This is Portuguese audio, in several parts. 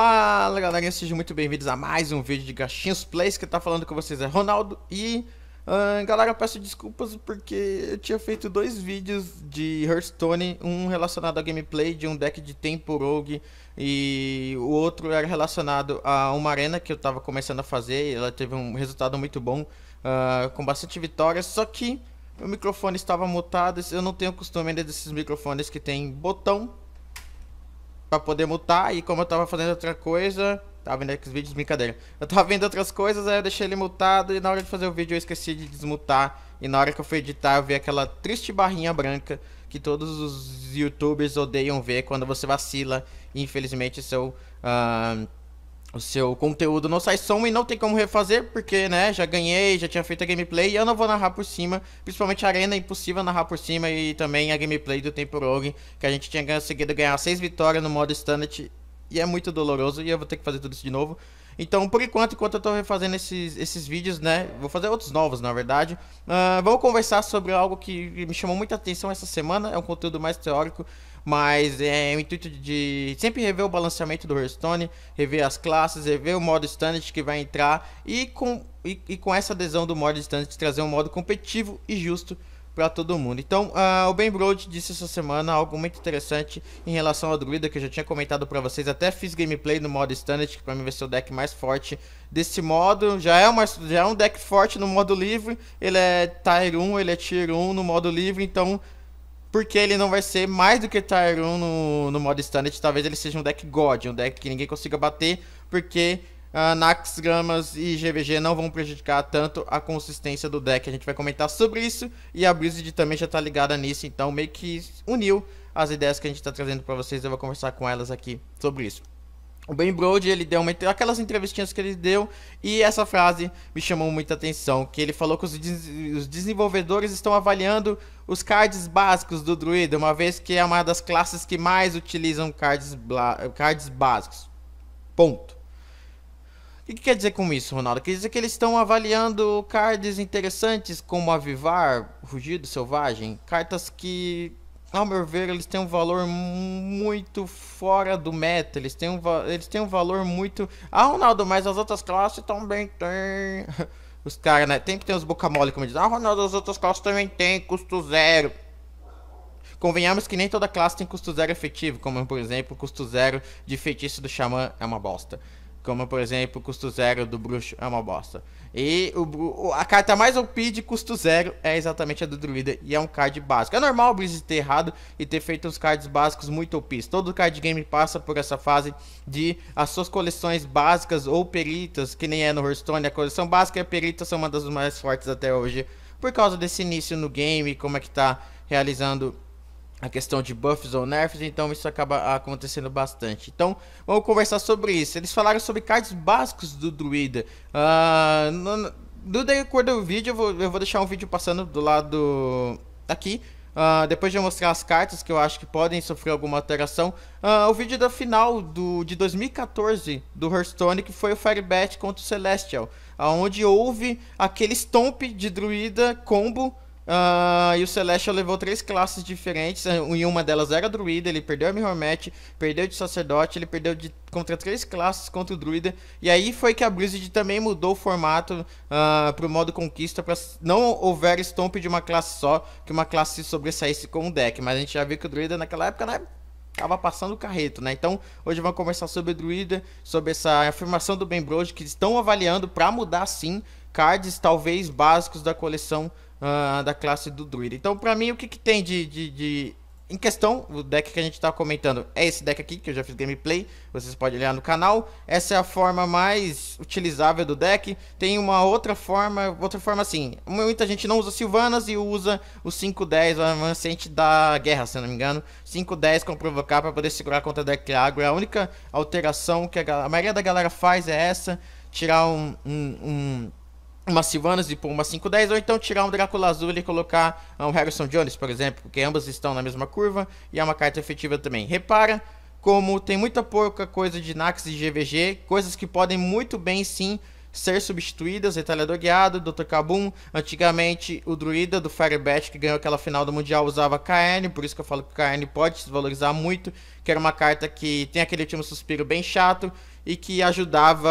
Fala galerinha, sejam muito bem-vindos a mais um vídeo de Gachinhos Plays, que tá falando com vocês é Ronaldo e uh, galera, peço desculpas porque eu tinha feito dois vídeos de Hearthstone, um relacionado a gameplay de um deck de Tempo Rogue e o outro era relacionado a uma arena que eu tava começando a fazer ela teve um resultado muito bom, uh, com bastante vitórias, só que o microfone estava mutado, eu não tenho costume ainda desses microfones que tem botão para poder mutar. E como eu tava fazendo outra coisa, tava vendo aqueles vídeos, brincadeira. Eu tava vendo outras coisas, aí eu deixei ele mutado e na hora de fazer o vídeo eu esqueci de desmutar. E na hora que eu fui editar, eu vi aquela triste barrinha branca que todos os youtubers odeiam ver quando você vacila. E infelizmente seu. Uh, o seu conteúdo não sai som e não tem como refazer, porque, né, já ganhei, já tinha feito a gameplay e eu não vou narrar por cima, principalmente a Arena, é impossível narrar por cima e também a gameplay do Tempo Rogue, que a gente tinha conseguido ganhar 6 vitórias no modo Standard e é muito doloroso e eu vou ter que fazer tudo isso de novo. Então, por enquanto, enquanto eu tô refazendo esses, esses vídeos, né? Vou fazer outros novos, na verdade. Uh, vamos conversar sobre algo que me chamou muita atenção essa semana. É um conteúdo mais teórico, mas é o intuito de sempre rever o balanceamento do Hearthstone, rever as classes, rever o modo standard que vai entrar e com, e, e com essa adesão do modo standard trazer um modo competitivo e justo para todo mundo. Então, uh, o Ben Brode disse essa semana algo muito interessante em relação ao druida, que eu já tinha comentado para vocês, até fiz gameplay no modo standard, que para mim vai ser o deck mais forte desse modo. Já é, uma, já é um deck forte no modo livre, ele é Tier 1, ele é Tier 1 no modo livre, então... Porque ele não vai ser mais do que Tier 1 no, no modo standard, talvez ele seja um deck God, um deck que ninguém consiga bater, porque Uh, Nax, Gramas e GVG não vão prejudicar tanto a consistência do deck. A gente vai comentar sobre isso e a Blizzard também já está ligada nisso, então meio que uniu as ideias que a gente está trazendo para vocês. Eu vou conversar com elas aqui sobre isso. O Ben Brode, ele deu uma, aquelas entrevistinhas que ele deu e essa frase me chamou muita atenção, que ele falou que os, des, os desenvolvedores estão avaliando os cards básicos do druida, uma vez que é uma das classes que mais utilizam cards, cards básicos. Ponto. O que quer dizer com isso, Ronaldo? Quer dizer que eles estão avaliando cards interessantes como Avivar, Rugido Selvagem, cartas que, ao meu ver, eles têm um valor muito fora do meta, eles têm um, eles têm um valor muito... Ah, Ronaldo, mas as outras classes também têm... Os caras, né? Tem que ter os boca mole, como diz. Ah, Ronaldo, as outras classes também têm custo zero. Convenhamos que nem toda classe tem custo zero efetivo, como por exemplo, custo zero de feitiço do xamã é uma bosta. Como, por exemplo, custo zero do bruxo é uma bosta. E o, a carta mais OP de custo zero é exatamente a do druida e é um card básico. É normal o Blizzard ter errado e ter feito uns cards básicos muito OPs. Todo card game passa por essa fase de as suas coleções básicas ou peritas, que nem é no Hearthstone. A coleção básica e a perita são uma das mais fortes até hoje por causa desse início no game, como é que tá realizando a questão de buffs ou nerfs, então isso acaba acontecendo bastante. Então, vamos conversar sobre isso. Eles falaram sobre cards básicos do Druida. Uh, no, no decorrer do vídeo, eu vou, eu vou deixar um vídeo passando do lado aqui, Uh, depois de eu mostrar as cartas que eu acho que podem sofrer alguma alteração, uh, o vídeo da final do, de 2014 do Hearthstone, que foi o Firebat contra o Celestial, onde houve aquele stomp de druida combo Uh, e o Celestial levou três classes diferentes. Em né? uma delas era druida, ele perdeu a Mirror Match, perdeu de sacerdote, ele perdeu de, contra três classes contra o druida. E aí foi que a Blizzard também mudou o formato uh, ah, para o modo conquista, para não houver stomp de uma classe só, que uma classe se sobressaísse com o deck. Mas a gente já viu que o druida naquela época não né, tava passando o carreto, né? Então, hoje vamos conversar sobre Druida, sobre essa afirmação do Ben Brode, que estão avaliando para mudar sim cards talvez básicos da coleção uh, da classe do druida. Então, para mim, o que, que tem de, de, de, Em questão, o deck que a gente está comentando é esse deck aqui, que eu já fiz gameplay, vocês podem olhar no canal. Essa é a forma mais utilizável do deck. Tem uma outra forma, outra forma assim, muita gente não usa Silvanas e usa o 5-10, o avancente da guerra, se não me engano. 5-10 com provocar para poder segurar contra deck agro. É a única alteração que a, a, maioria da galera faz é essa, tirar um, um, um uma Sylvanas e por uma 510, ou então tirar um Drácula Azul e colocar ah, um Harrison Jones, por exemplo, porque ambas estão na mesma curva e é uma carta efetiva também. Repara como tem muita pouca coisa de Nax e GVG, coisas que podem muito bem sim ser substituídas, Retalhador Guiado, Dr. Kabum, antigamente o Druida do Firebat que ganhou aquela final do Mundial usava KN, por isso que eu falo que KN pode se valorizar muito, que era uma carta que tem aquele último suspiro bem chato, e que ajudava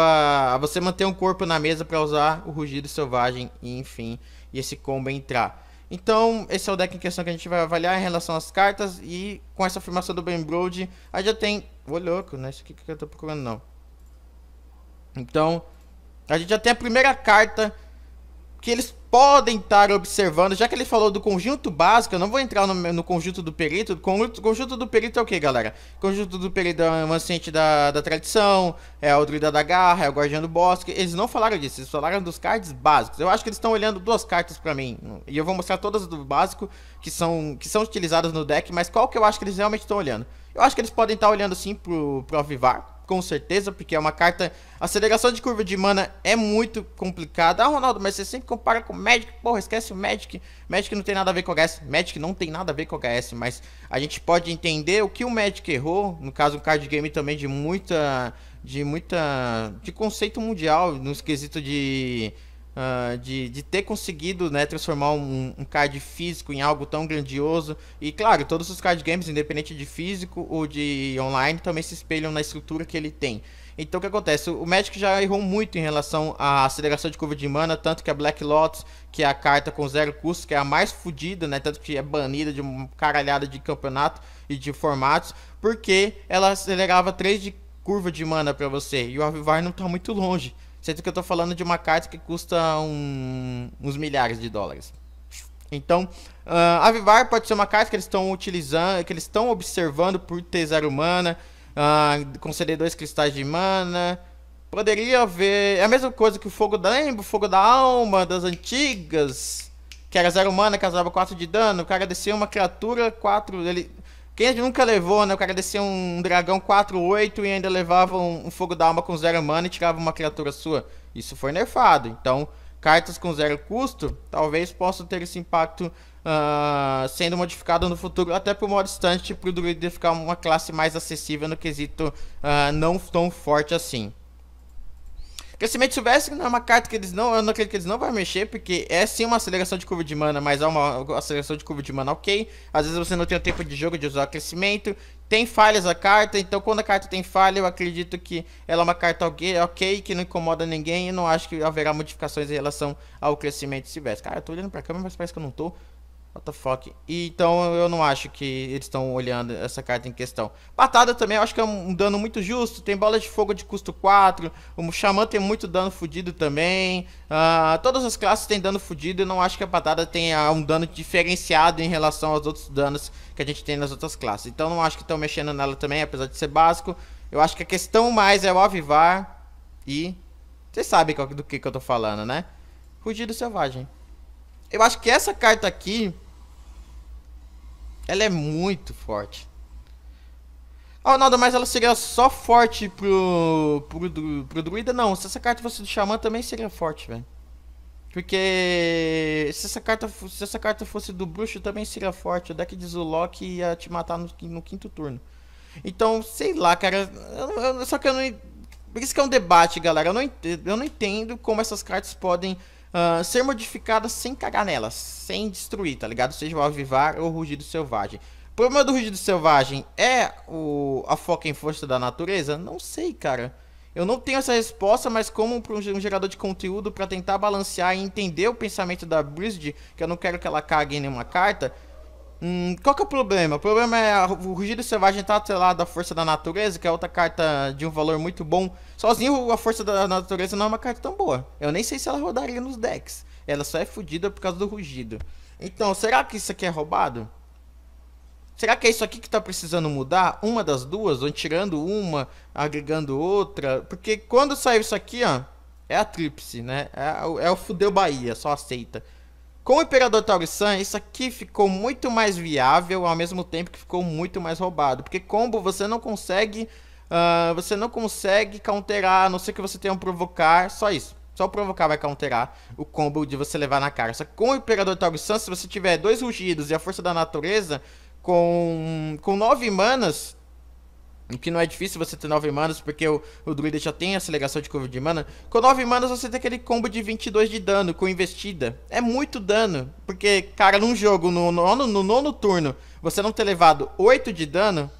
a você manter um corpo na mesa para usar o rugido selvagem, e, enfim, e esse combo entrar. Então, esse é o deck em questão que a gente vai avaliar em relação às cartas. E com essa afirmação do a aí já tem... Ô, oh, louco, não é isso aqui que eu tô procurando, não. Então, a gente já tem a primeira carta que eles podem estar observando, já que ele falou do conjunto básico, eu não vou entrar no, no conjunto do perito. O conjunto do perito é o que, galera? O conjunto do perito é o anciente da, da tradição, é o druida da garra, é o guardião do bosque. Eles não falaram disso, eles falaram dos cards básicos. Eu acho que eles estão olhando duas cartas pra mim, e eu vou mostrar todas do básico que são, que são utilizadas no deck, mas qual que eu acho que eles realmente estão olhando? Eu acho que eles podem estar olhando sim pro, pro Avivar, com certeza, porque é uma carta... A aceleração de curva de mana é muito complicada. Ah, Ronaldo, mas você sempre compara com o Magic. Porra, esquece o Magic. Magic não tem nada a ver com HS. Magic não tem nada a ver com HS, mas a gente pode entender o que o Magic errou. No caso, um card game também de muita... De muita... De conceito mundial, no esquisito de Uh, de, de ter conseguido né, transformar um, um, card físico em algo tão grandioso. E claro, todos os card games, independente de físico ou de online, também se espelham na estrutura que ele tem. Então o que acontece? O Magic já errou muito em relação à aceleração de curva de mana, tanto que a Black Lotus, que é a carta com zero custo, que é a mais fodida, né? Tanto que é banida de uma caralhada de campeonato e de formatos, porque ela acelerava 3 de curva de mana para você. E o Avivar não tá muito longe. Sendo que eu tô falando de uma carta que custa um, uns milhares de dólares. Então, uh, ah, Avivar pode ser uma carta que eles estão utilizando, que eles estão observando por tesouro humana, uh, ah, conceder dois cristais de mana. Poderia haver. É a mesma coisa que o Fogo da Lembra, o Fogo da Alma das antigas. Que era zero mana, causava 4 de dano. O cara descia uma criatura, 4. Ele... Quem nunca levou, né? O cara descia um dragão 4-8 e ainda levava um, um fogo da alma com zero mana e tirava uma criatura sua. Isso foi nerfado. Então, cartas com zero custo talvez possam ter esse impacto uh, sendo modificado no futuro, até para modo estante, para Druid ficar uma classe mais acessível no quesito uh, não tão forte assim. Que se Mente Silvestre não é uma carta que eles não. Eu não acredito que eles não vão mexer, porque é sim uma aceleração de curva de mana, mas é uma aceleração de curva de mana ok. Às vezes você não tem o tempo de jogo de usar o aquecimento. Tem falhas a carta, então quando a carta tem falha, eu acredito que ela é uma carta ok, que não incomoda ninguém e não acho que haverá modificações em relação ao crescimento silvestre. Cara, eu tô olhando pra câmera, mas parece que eu não tô. What the fuck? E, então eu não acho que eles estão olhando essa carta em questão. Batada também eu acho que é um dano muito justo. Tem bola de fogo de custo 4. O Xamã tem muito dano fudido também. Uh, todas as classes têm dano fudido. Eu não acho que a Batada tenha um dano diferenciado em relação aos outros danos que a gente tem nas outras classes. Então não acho que estão mexendo nela também, apesar de ser básico. Eu acho que a questão mais é o avivar e... Vocês sabem do que, que eu tô falando, né? Rugido Selvagem. Eu acho que essa carta aqui ela é muito forte. Ah, oh, nada mais ela seria só forte pro, pro, pro druida? Não, se essa carta fosse do xamã também seria forte, velho. Porque se essa, carta, se essa carta fosse do bruxo também seria forte. O deck de Zulok ia te matar no, no quinto turno. Então, sei lá, cara. Eu, eu, só que eu não. Por isso que é um debate, galera. Eu não, entendo, eu não entendo como essas cartas podem Uh, ser modificada sem cagar nelas, sem destruir, tá ligado? Seja o avivar ou o rugido selvagem. O problema do rugido selvagem é o, a foca em força da natureza? Não sei, cara. Eu não tenho essa resposta, mas como um gerador de conteúdo para tentar balancear e entender o pensamento da Brisd, que eu não quero que ela cague em nenhuma carta, Hum, qual que é o problema? O problema é o Rugido Selvagem tá atrelado à Força da Natureza, que é outra carta de um valor muito bom. Sozinho, a Força da Natureza não é uma carta tão boa. Eu nem sei se ela rodaria nos decks. Ela só é fodida por causa do Rugido. Então, será que isso aqui é roubado? Será que é isso aqui que tá precisando mudar? Uma das duas? Ou tirando uma, agregando outra? Porque quando saiu isso aqui, ó, é a tríplice, né? É, é o Fudeu Bahia, só aceita. Com o Imperador Taurisan, isso aqui ficou muito mais viável, ao mesmo tempo que ficou muito mais roubado. Porque combo você não consegue... Uh, você não consegue counterar, a não ser que você tenha um provocar, só isso. Só o provocar vai counterar o combo de você levar na cara. Só que com o Imperador Taurisan, se você tiver dois rugidos e a Força da Natureza, com, com nove manas, o que não é difícil você ter 9 manas, porque o, o druida já tem aceleração de curva de mana. Com 9 manas você tem aquele combo de 22 de dano com investida. É muito dano, porque, cara, num jogo, no nono, no nono turno, você não ter levado 8 de dano,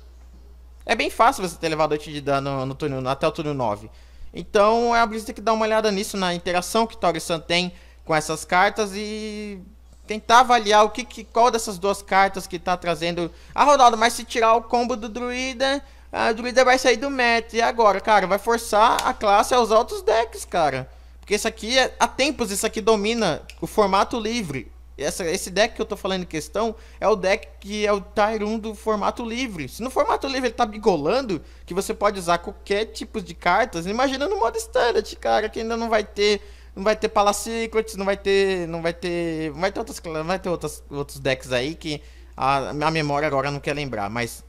é bem fácil você ter levado 8 de dano no turno, até o turno 9. Então é a Blizzard tem que dar uma olhada nisso, na interação que Torre san tem com essas cartas e tentar avaliar o que, que qual dessas duas cartas que está trazendo a Ronaldo Mas se tirar o combo do druida a druida vai sair do meta. E agora, cara? Vai forçar a classe aos altos decks, cara. Porque isso aqui, é, há tempos, isso aqui domina o formato livre. Essa, esse deck que eu tô falando em questão é o deck que é o Tier do formato livre. Se no formato livre ele tá bigolando, que você pode usar qualquer tipo de cartas, imagina no modo standard, cara, que ainda não vai ter. Não vai ter Palaciclotes, não vai ter. Não vai ter. Não vai ter outras. Vai ter outras, outros decks aí que a, a memória agora não quer lembrar. Mas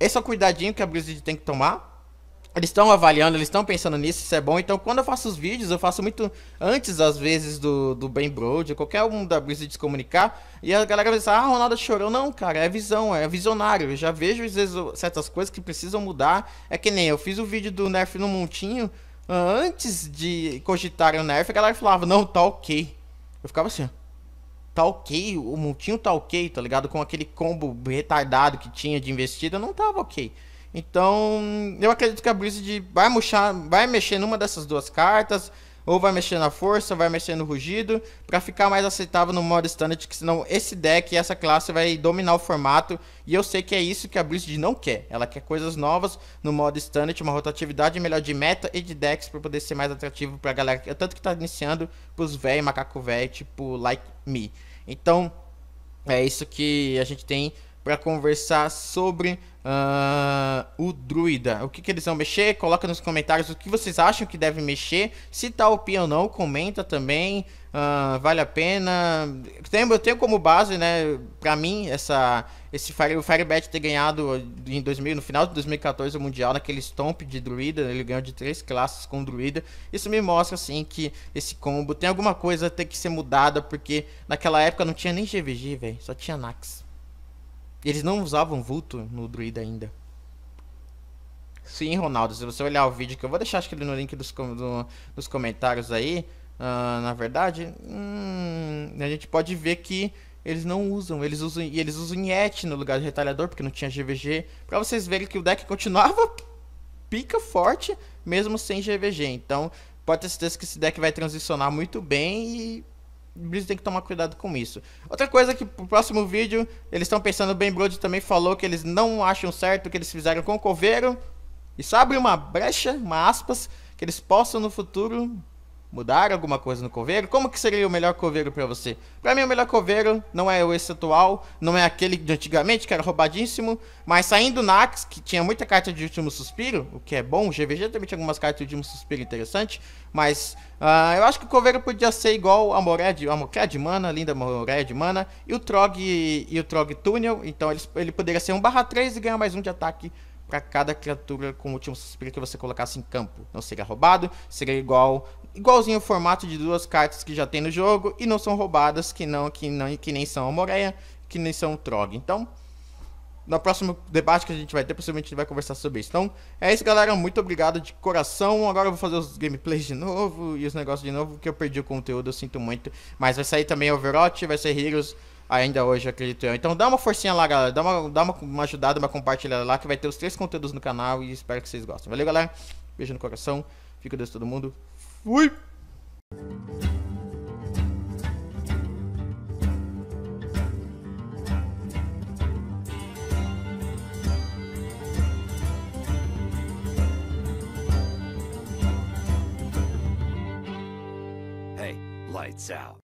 esse é o cuidadinho que a Blizzard tem que tomar. Eles estão avaliando, eles estão pensando nisso, isso é bom. Então, quando eu faço os vídeos, eu faço muito antes, às vezes, do, do Ben Brode, qualquer um da Blizzard se comunicar. E a galera vai pensa, ah, Ronaldo chorou. Não, cara, é visão, é visionário. Eu já vejo, às vezes, certas coisas que precisam mudar. É que nem eu fiz o vídeo do Nerf no Montinho. Antes de cogitar o Nerf, a galera falava, não, tá ok. Eu ficava assim, tá ok, o multinho tá ok, tá ligado? Com aquele combo retardado que tinha de investida, não tava ok. Então, eu acredito que a Blizzard vai murchar, vai mexer numa dessas duas cartas, ou vai mexer na força, vai mexer no rugido, para ficar mais aceitável no modo standard, que senão esse deck e essa classe vai dominar o formato. E eu sei que é isso que a Blizzard não quer. Ela quer coisas novas no modo standard, uma rotatividade melhor de meta e de decks para poder ser mais atrativo pra galera. É tanto que tá iniciando pros velhos macaco velho, tipo like me. Então, é isso que a gente tem para conversar sobre uh, o druida. O que, que eles vão mexer? Coloca nos comentários o que vocês acham que deve mexer. Se tá opinião, ou não, comenta também. Uh, vale a pena. Eu tenho como base, né, pra mim, essa, esse Fire, o Firebat ter ganhado em 2000, no final de 2014 o Mundial, naquele stomp de druida, né, ele ganhou de três classes com druida. Isso me mostra, assim, que esse combo tem alguma coisa a ter que ser mudada, porque naquela época não tinha nem GVG, velho, só tinha Nax. Eles não usavam vulto no druida ainda. Sim, Ronaldo, se você olhar o vídeo que eu vou deixar acho que no link dos, do, dos comentários aí, uh, na verdade, hum, a gente pode ver que eles não usam, eles usam e eles usam Yeti no lugar de retalhador, porque não tinha GVG, para vocês verem que o deck continuava pica forte mesmo sem GVG. Então, pode ter certeza que esse deck vai transicionar muito bem e Blizzard tem que tomar cuidado com isso. Outra coisa que pro próximo vídeo, eles estão pensando, bem Brody também falou que eles não acham certo o que eles fizeram com o Coveiro. Isso abre uma brecha, uma aspas, que eles possam no futuro mudar alguma coisa no coveiro? Como que seria o melhor coveiro para você? Para mim, o melhor coveiro não é o esse atual, não é aquele de antigamente, que era roubadíssimo, mas saindo do Nax, que tinha muita carta de Último Suspiro, o que é bom, o GVG também tinha algumas cartas de Último Suspiro interessante, mas uh, eu acho que o coveiro podia ser igual a Moré de, a Moré Mana, linda Moré de Mana, e o Trog e o Trog Túnel, então ele, ele poderia ser um barra 3 e ganhar mais um de ataque para cada criatura com o último suspiro que você colocasse em campo. Não seria roubado, seria igual, igualzinho o formato de duas cartas que já tem no jogo e não são roubadas, que não, que não, que nem são a Moreia, que nem são o Trog. Então, no próximo debate que a gente vai ter, possivelmente a gente vai conversar sobre isso. Então, é isso, galera. Muito obrigado de coração. Agora eu vou fazer os gameplays de novo e os negócios de novo, porque eu perdi o conteúdo, eu sinto muito. Mas vai sair também Overwatch, vai ser Heroes ainda hoje, acredito eu. Então dá uma forcinha lá, galera. Dá uma, dá uma, uma ajudada, uma compartilhada lá, que vai ter os três conteúdos no canal e espero que vocês gostem. Valeu, galera. Beijo no coração. Fica Deus todo mundo. Fui! Hey, lights out.